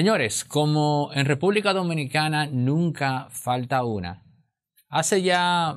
Señores, como en República Dominicana nunca falta una, hace ya,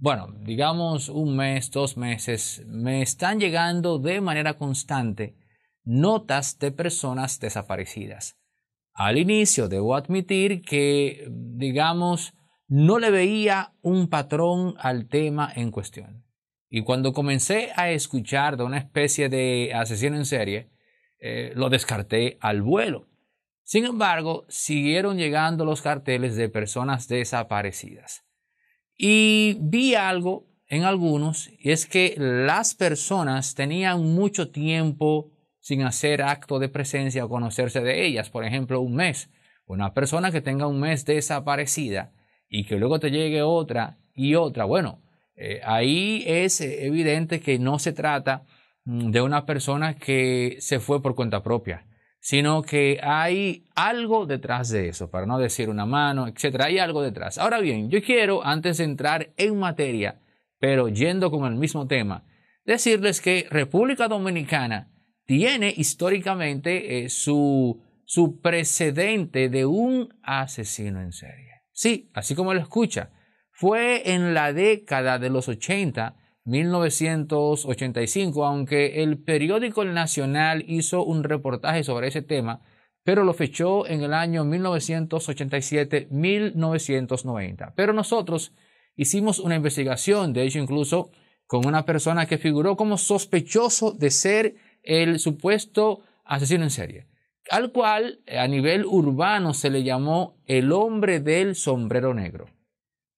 bueno, digamos un mes, dos meses, me están llegando de manera constante notas de personas desaparecidas. Al inicio debo admitir que, digamos, no le veía un patrón al tema en cuestión. Y cuando comencé a escuchar de una especie de asesino en serie, eh, lo descarté al vuelo. Sin embargo, siguieron llegando los carteles de personas desaparecidas. Y vi algo en algunos, y es que las personas tenían mucho tiempo sin hacer acto de presencia o conocerse de ellas, por ejemplo, un mes. Una persona que tenga un mes desaparecida y que luego te llegue otra y otra, bueno, eh, ahí es evidente que no se trata mm, de una persona que se fue por cuenta propia sino que hay algo detrás de eso, para no decir una mano, etcétera Hay algo detrás. Ahora bien, yo quiero, antes de entrar en materia, pero yendo con el mismo tema, decirles que República Dominicana tiene históricamente eh, su, su precedente de un asesino en serie. Sí, así como lo escucha. Fue en la década de los 80 1985, aunque el periódico Nacional hizo un reportaje sobre ese tema, pero lo fechó en el año 1987-1990. Pero nosotros hicimos una investigación, de hecho incluso con una persona que figuró como sospechoso de ser el supuesto asesino en serie, al cual eh, a nivel urbano se le llamó el hombre del sombrero negro.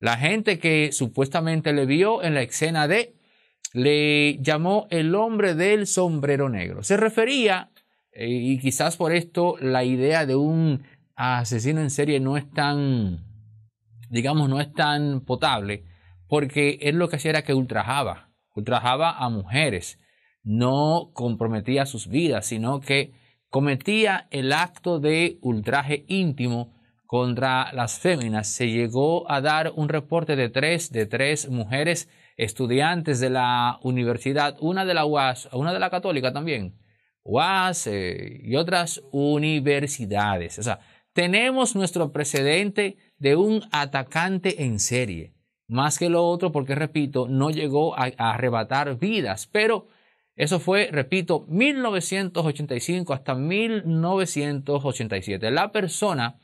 La gente que supuestamente le vio en la escena de le llamó el hombre del sombrero negro. Se refería, eh, y quizás por esto la idea de un asesino en serie no es tan, digamos, no es tan potable, porque él lo que hacía era que ultrajaba, ultrajaba a mujeres, no comprometía sus vidas, sino que cometía el acto de ultraje íntimo contra las féminas. Se llegó a dar un reporte de tres, de tres mujeres estudiantes de la universidad, una de la UAS, una de la católica también, UAS eh, y otras universidades. O sea, tenemos nuestro precedente de un atacante en serie, más que lo otro porque, repito, no llegó a arrebatar vidas, pero... Eso fue, repito, 1985 hasta 1987. La persona,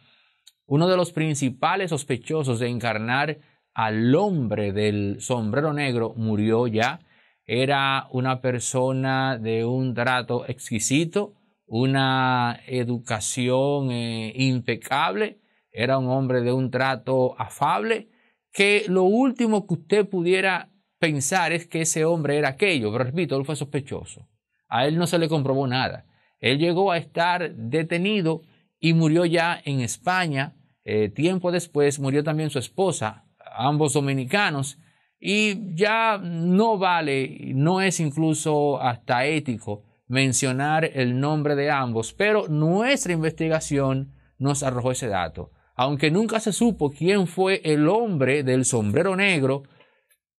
uno de los principales sospechosos de encarnar al hombre del sombrero negro murió ya. Era una persona de un trato exquisito, una educación eh, impecable, era un hombre de un trato afable, que lo último que usted pudiera pensar es que ese hombre era aquello, pero repito, él fue sospechoso. A él no se le comprobó nada. Él llegó a estar detenido y murió ya en España. Eh, tiempo después murió también su esposa, ambos dominicanos y ya no vale, no es incluso hasta ético mencionar el nombre de ambos, pero nuestra investigación nos arrojó ese dato. Aunque nunca se supo quién fue el hombre del sombrero negro,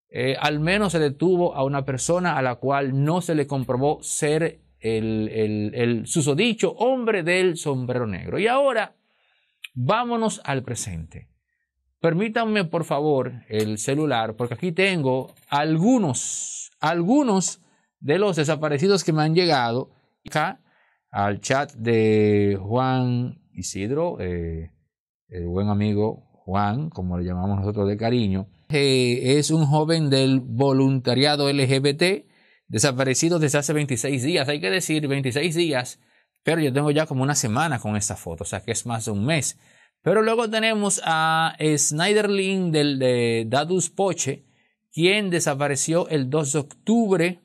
eh, al menos se detuvo a una persona a la cual no se le comprobó ser el, el susodicho hombre del sombrero negro. Y ahora, vámonos al presente. Permítanme, por favor, el celular, porque aquí tengo algunos, algunos de los desaparecidos que me han llegado acá al chat de Juan Isidro, eh, el buen amigo Juan, como le llamamos nosotros de cariño, es un joven del voluntariado LGBT, desaparecido desde hace 26 días, hay que decir 26 días, pero yo tengo ya como una semana con esta foto, o sea que es más de un mes. Pero luego tenemos a Snyderlin del, de Dadus Poche, quien desapareció el 2 de octubre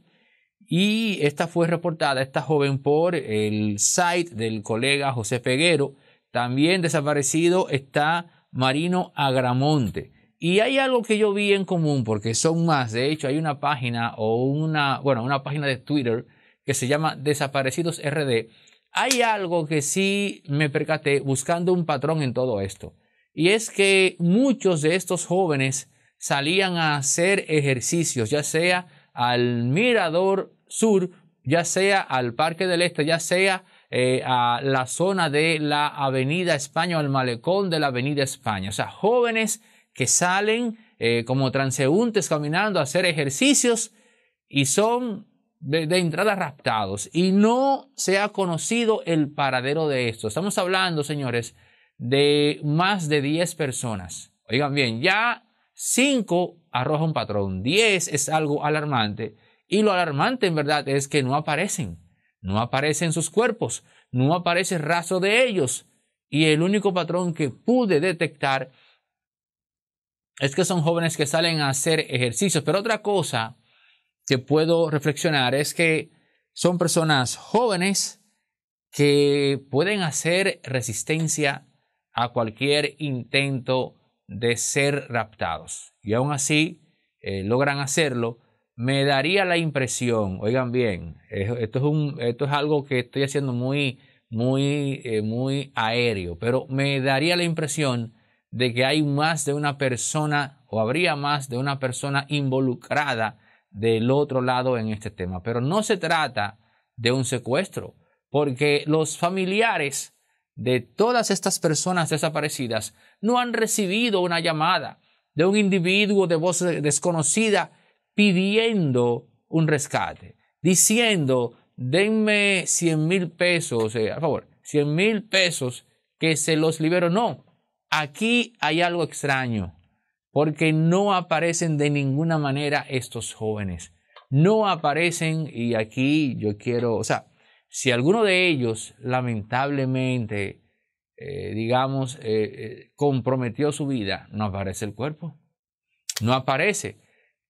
y esta fue reportada, esta joven, por el site del colega José Peguero. También desaparecido está Marino Agramonte. Y hay algo que yo vi en común, porque son más. De hecho, hay una página o una, bueno, una página de Twitter que se llama Desaparecidos RD, hay algo que sí me percaté buscando un patrón en todo esto, y es que muchos de estos jóvenes salían a hacer ejercicios, ya sea al Mirador Sur, ya sea al Parque del Este, ya sea eh, a la zona de la Avenida España o al malecón de la Avenida España. O sea, jóvenes que salen eh, como transeúntes caminando a hacer ejercicios y son de, entrada raptados y no se ha conocido el paradero de esto. Estamos hablando, señores, de más de 10 personas. Oigan bien, ya 5 arroja un patrón, 10 es algo alarmante y lo alarmante en verdad es que no aparecen, no aparecen sus cuerpos, no aparece rastro de ellos y el único patrón que pude detectar es que son jóvenes que salen a hacer ejercicios, pero otra cosa que puedo reflexionar es que son personas jóvenes que pueden hacer resistencia a cualquier intento de ser raptados. Y aún así eh, logran hacerlo. Me daría la impresión, oigan bien, esto es, un, esto es algo que estoy haciendo muy, muy, eh, muy aéreo, pero me daría la impresión de que hay más de una persona o habría más de una persona involucrada del otro lado en este tema. Pero no se trata de un secuestro, porque los familiares de todas estas personas desaparecidas no han recibido una llamada de un individuo de voz desconocida pidiendo un rescate, diciendo, denme 100 mil pesos, eh, a favor, 100 mil pesos que se los libero. No, aquí hay algo extraño porque no aparecen de ninguna manera estos jóvenes. No aparecen y aquí yo quiero, o sea, si alguno de ellos lamentablemente, eh, digamos, eh, eh, comprometió su vida, no aparece el cuerpo. No aparece.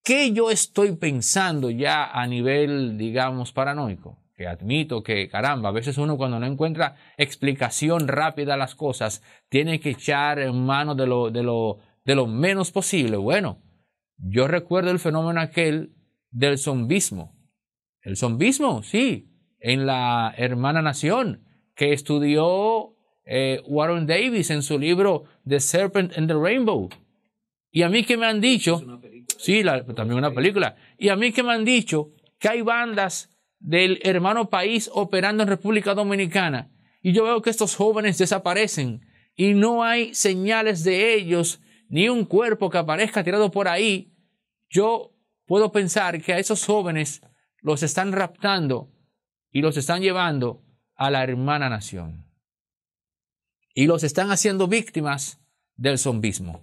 ¿Qué yo estoy pensando ya a nivel, digamos, paranoico? Que admito que, caramba, a veces uno cuando no encuentra explicación rápida a las cosas, tiene que echar en mano de lo, de lo de lo menos posible. Bueno, yo recuerdo el fenómeno aquel del zombismo. El zombismo, sí, en la hermana nación que estudió eh, Warren Davis en su libro The Serpent and the Rainbow. Y a mí que me han dicho, sí, la, también una película, y a mí que me han dicho que hay bandas del hermano país operando en República Dominicana. Y yo veo que estos jóvenes desaparecen y no hay señales de ellos ni un cuerpo que aparezca tirado por ahí, yo puedo pensar que a esos jóvenes los están raptando y los están llevando a la hermana nación. Y los están haciendo víctimas del zombismo.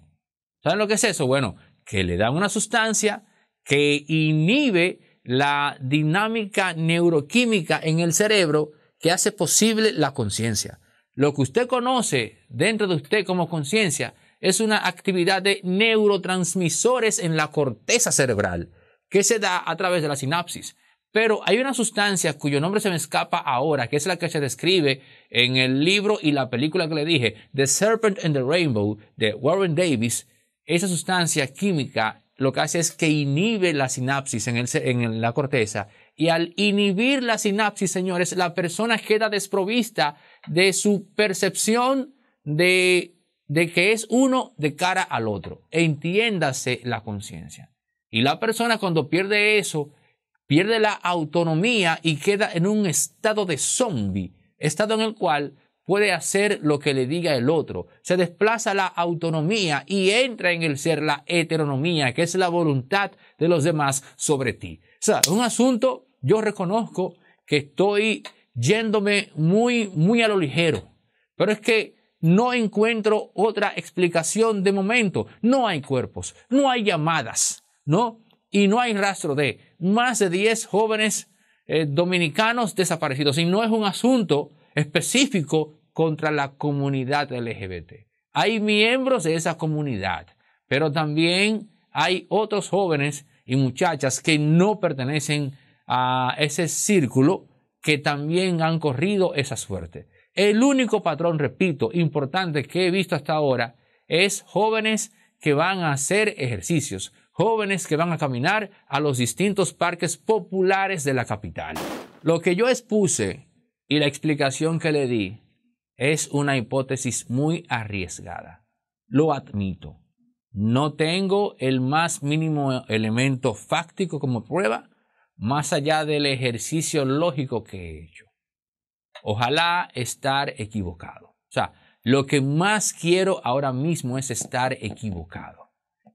¿Saben lo que es eso? Bueno, que le dan una sustancia que inhibe la dinámica neuroquímica en el cerebro que hace posible la conciencia. Lo que usted conoce dentro de usted como conciencia es una actividad de neurotransmisores en la corteza cerebral que se da a través de la sinapsis. Pero hay una sustancia cuyo nombre se me escapa ahora, que es la que se describe en el libro y la película que le dije, The Serpent and the Rainbow, de Warren Davis. Esa sustancia química lo que hace es que inhibe la sinapsis en, el, en la corteza. Y al inhibir la sinapsis, señores, la persona queda desprovista de su percepción de de que es uno de cara al otro. Entiéndase la conciencia. Y la persona cuando pierde eso, pierde la autonomía y queda en un estado de zombie, estado en el cual puede hacer lo que le diga el otro. Se desplaza la autonomía y entra en el ser la heteronomía, que es la voluntad de los demás sobre ti. O sea, un asunto, yo reconozco que estoy yéndome muy, muy a lo ligero, pero es que no encuentro otra explicación de momento. No hay cuerpos, no hay llamadas, ¿no? Y no hay rastro de más de 10 jóvenes eh, dominicanos desaparecidos. Y no es un asunto específico contra la comunidad LGBT. Hay miembros de esa comunidad, pero también hay otros jóvenes y muchachas que no pertenecen a ese círculo que también han corrido esa suerte. El único patrón, repito, importante que he visto hasta ahora es jóvenes que van a hacer ejercicios, jóvenes que van a caminar a los distintos parques populares de la capital. Lo que yo expuse y la explicación que le di es una hipótesis muy arriesgada. Lo admito. No tengo el más mínimo elemento fáctico como prueba, más allá del ejercicio lógico que he hecho. Ojalá estar equivocado. O sea, lo que más quiero ahora mismo es estar equivocado.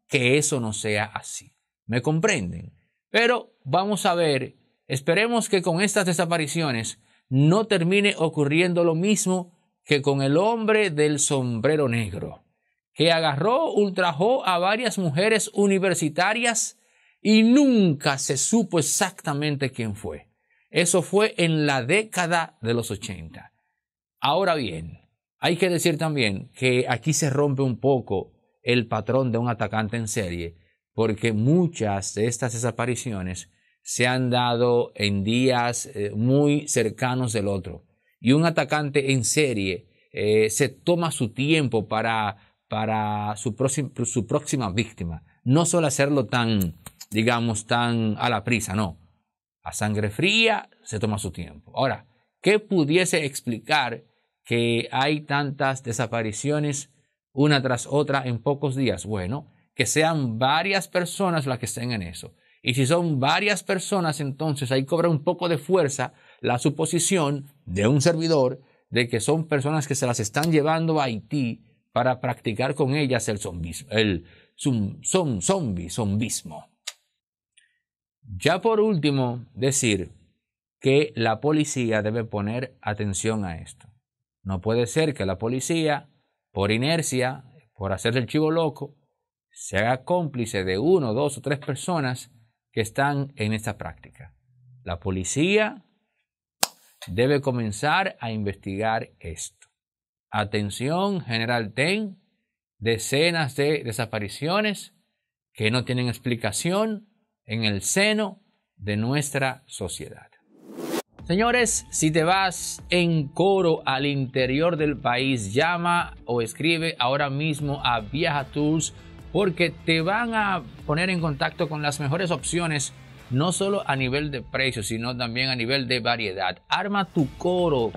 Que eso no sea así. ¿Me comprenden? Pero vamos a ver, esperemos que con estas desapariciones no termine ocurriendo lo mismo que con el hombre del sombrero negro, que agarró, ultrajó a varias mujeres universitarias y nunca se supo exactamente quién fue. Eso fue en la década de los 80. Ahora bien, hay que decir también que aquí se rompe un poco el patrón de un atacante en serie, porque muchas de estas desapariciones se han dado en días eh, muy cercanos del otro. Y un atacante en serie eh, se toma su tiempo para, para su, próxima, su próxima víctima. No suele hacerlo tan, digamos, tan a la prisa, no a sangre fría, se toma su tiempo. Ahora, ¿qué pudiese explicar que hay tantas desapariciones una tras otra en pocos días? Bueno, que sean varias personas las que estén en eso. Y si son varias personas, entonces ahí cobra un poco de fuerza la suposición de un servidor de que son personas que se las están llevando a Haití para practicar con ellas el zombismo, el zum, zombi, zombismo. Ya por último, decir que la policía debe poner atención a esto. No puede ser que la policía, por inercia, por hacerse el chivo loco, se haga cómplice de uno, dos o tres personas que están en esta práctica. La policía debe comenzar a investigar esto. Atención, general Ten, decenas de desapariciones que no tienen explicación en el seno de nuestra sociedad. Señores, si te vas en coro al interior del país, llama o escribe ahora mismo a Viaja Tours porque te van a poner en contacto con las mejores opciones, no solo a nivel de precio, sino también a nivel de variedad. Arma tu coro,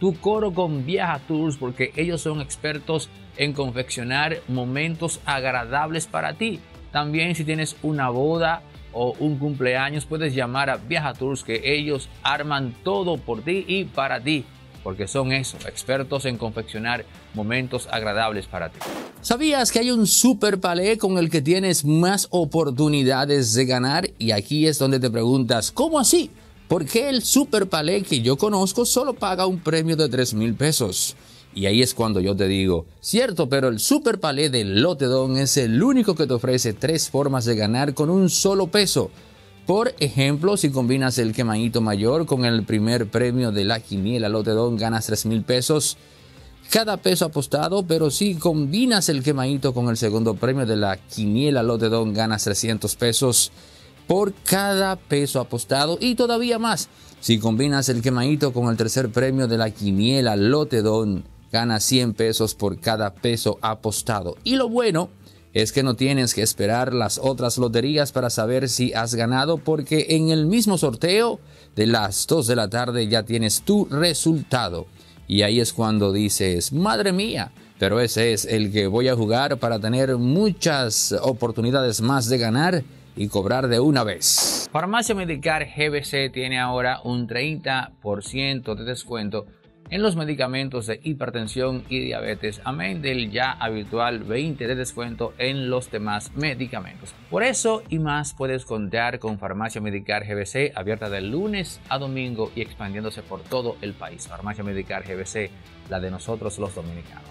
tu coro con Viaja Tours porque ellos son expertos en confeccionar momentos agradables para ti. También si tienes una boda, o un cumpleaños, puedes llamar a Viaja Tours que ellos arman todo por ti y para ti, porque son eso, expertos en confeccionar momentos agradables para ti. ¿Sabías que hay un super palé con el que tienes más oportunidades de ganar? Y aquí es donde te preguntas, ¿cómo así? ¿Por qué el super palé que yo conozco solo paga un premio de 3 mil pesos? Y ahí es cuando yo te digo, cierto, pero el Super Palé de Lotedon es el único que te ofrece tres formas de ganar con un solo peso. Por ejemplo, si combinas el quemadito mayor con el primer premio de la quiniela Lotedon, ganas 3 mil pesos cada peso apostado, pero si combinas el quemadito con el segundo premio de la quiniela Lotedon, ganas 300 pesos por cada peso apostado y todavía más. Si combinas el quemadito con el tercer premio de la quiniela Lotedon, gana 100 pesos por cada peso apostado. Y lo bueno es que no tienes que esperar las otras loterías para saber si has ganado porque en el mismo sorteo de las 2 de la tarde ya tienes tu resultado. Y ahí es cuando dices, madre mía, pero ese es el que voy a jugar para tener muchas oportunidades más de ganar y cobrar de una vez. Farmacia Medicar GBC tiene ahora un 30% de descuento en los medicamentos de hipertensión y diabetes, amén del ya habitual 20 de descuento en los demás medicamentos. Por eso y más puedes contar con Farmacia Medicar GBC abierta de lunes a domingo y expandiéndose por todo el país. Farmacia Medicar GBC, la de nosotros los dominicanos.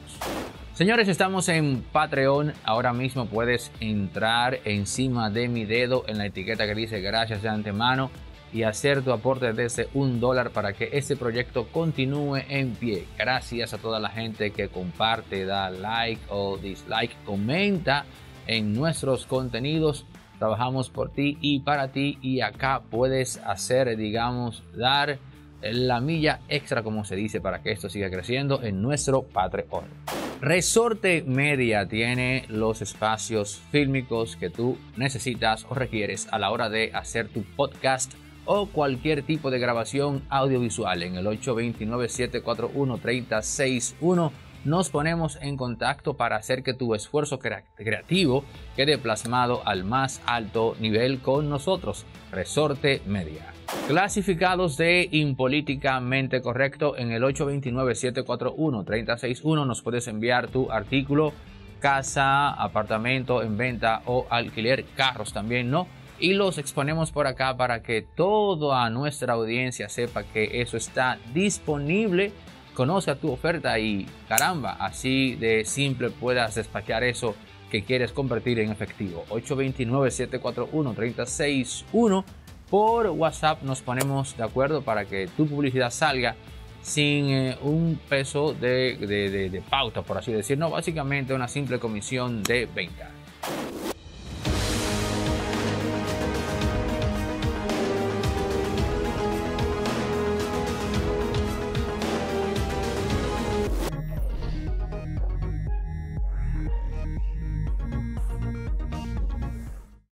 Señores, estamos en Patreon. Ahora mismo puedes entrar encima de mi dedo en la etiqueta que dice gracias de antemano y hacer tu aporte desde un dólar para que este proyecto continúe en pie. Gracias a toda la gente que comparte, da like o dislike, comenta en nuestros contenidos. Trabajamos por ti y para ti y acá puedes hacer, digamos, dar la milla extra, como se dice, para que esto siga creciendo en nuestro Patreon. Resorte Media tiene los espacios fílmicos que tú necesitas o requieres a la hora de hacer tu podcast o cualquier tipo de grabación audiovisual en el 829-741-3061. Nos ponemos en contacto para hacer que tu esfuerzo creativo quede plasmado al más alto nivel con nosotros, Resorte Media. Clasificados de Impolíticamente Correcto en el 829 741 361 nos puedes enviar tu artículo, casa, apartamento en venta o alquiler, carros también, ¿no? y los exponemos por acá para que toda nuestra audiencia sepa que eso está disponible. Conoce tu oferta y caramba, así de simple puedas despachar eso que quieres convertir en efectivo. 829-741-361. Por WhatsApp nos ponemos de acuerdo para que tu publicidad salga sin eh, un peso de, pauta, por así decirlo. básicamente una simple comisión de venta.